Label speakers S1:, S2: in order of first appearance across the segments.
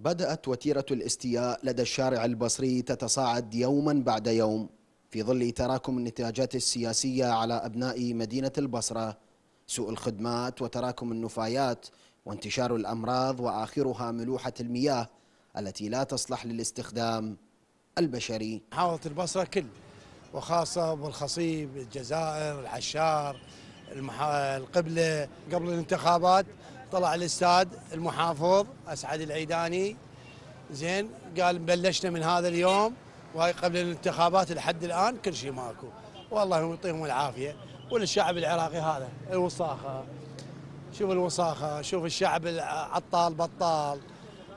S1: بدأت وتيرة الاستياء لدى الشارع البصري تتصاعد يوما بعد يوم في ظل تراكم النتاجات السياسية على أبناء مدينة البصرة سوء الخدمات وتراكم النفايات وانتشار الأمراض وآخرها ملوحة المياه التي لا تصلح للاستخدام البشري محافظة البصرة كل وخاصة بالخصيب الجزائر العشار
S2: القبلة قبل الانتخابات طلع الاستاذ المحافظ اسعد العيداني زين قال بلشنا من هذا اليوم وهي قبل الانتخابات لحد الان كل شيء ماكو والله يعطيهم العافيه وللشعب العراقي هذا الوساخه شوف الوساخه شوف الشعب العطال بطال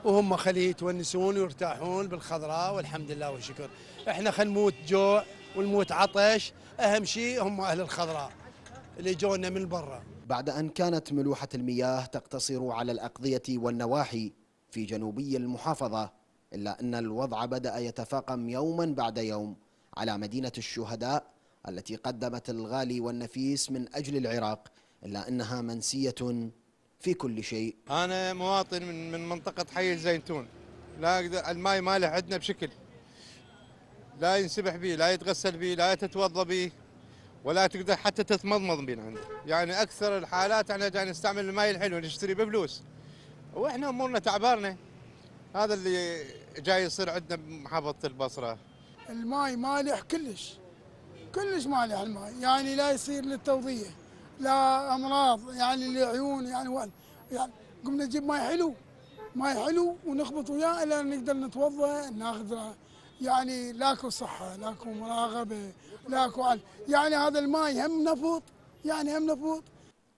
S2: وهم خليه يتونسون ويرتاحون بالخضراء والحمد لله والشكر احنا خل نموت جوع ونموت عطش اهم شيء هم اهل الخضراء اللي جونا من
S1: برا بعد أن كانت ملوحة المياه تقتصر على الأقضية والنواحي في جنوبي المحافظة إلا أن الوضع بدأ يتفاقم يوما بعد يوم على مدينة الشهداء التي قدمت الغالي والنفيس من أجل العراق إلا أنها منسية في كل شيء
S2: أنا مواطن من, من منطقة حي الزيتون لا أقدر الماي ماله عندنا بشكل لا ينسبح به لا يتغسل به لا يتتوضا به ولا تقدر حتى تتمضمض من عنده يعني اكثر الحالات احنا قاعد نستعمل الماي الحلو نشتري بفلوس واحنا امورنا تعبانه هذا اللي جاي يصير عندنا بمحافظه البصره
S3: الماي مالح كلش كلش مالح الماي يعني لا يصير للتوضيه لا امراض يعني للعيون يعني وال يعني قمنا نجيب ماي حلو ماي حلو ونخبط وياه الا نقدر نتوضا ناخذ يعني لاكو صحة لاكو مراقبة لاكو عل... يعني هذا الماء هم نفوط يعني هم نفوط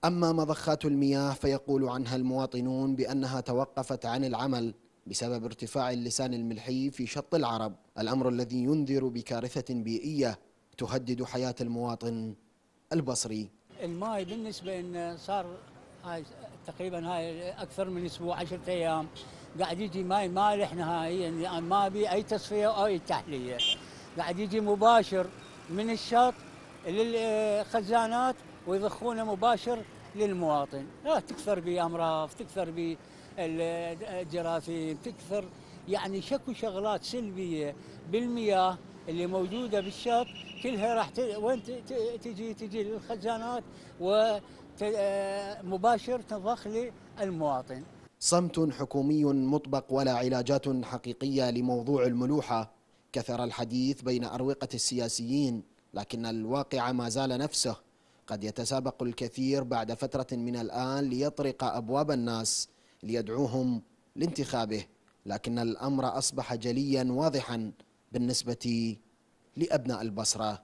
S1: أما مضخات المياه فيقول عنها المواطنون بأنها توقفت عن العمل بسبب ارتفاع اللسان الملحي في شط العرب الأمر الذي ينذر بكارثة بيئية تهدد حياة المواطن البصري
S4: الماء بالنسبة إن صار هاي تقريبا هاي أكثر من أسبوع عشرة أيام قاعد يجي ماي مالح نهائيا يعني ما بي اي تصفيه او اي تحليه قاعد يجي مباشر من الشط للخزانات ويضخونه مباشر للمواطن لا تكثر بامراض تكثر بالجراثيم تكثر يعني شكو شغلات سلبيه بالمياه اللي موجوده بالشط كلها راح ت... وين تجي تجي للخزانات ومباشر تضخ للمواطن
S1: صمت حكومي مطبق ولا علاجات حقيقية لموضوع الملوحة كثر الحديث بين أروقة السياسيين لكن الواقع ما زال نفسه قد يتسابق الكثير بعد فترة من الآن ليطرق أبواب الناس ليدعوهم لانتخابه لكن الأمر أصبح جليا واضحا بالنسبة لأبناء البصرة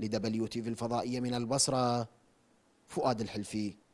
S1: لدبليو تي في الفضائية من البصرة فؤاد الحلفي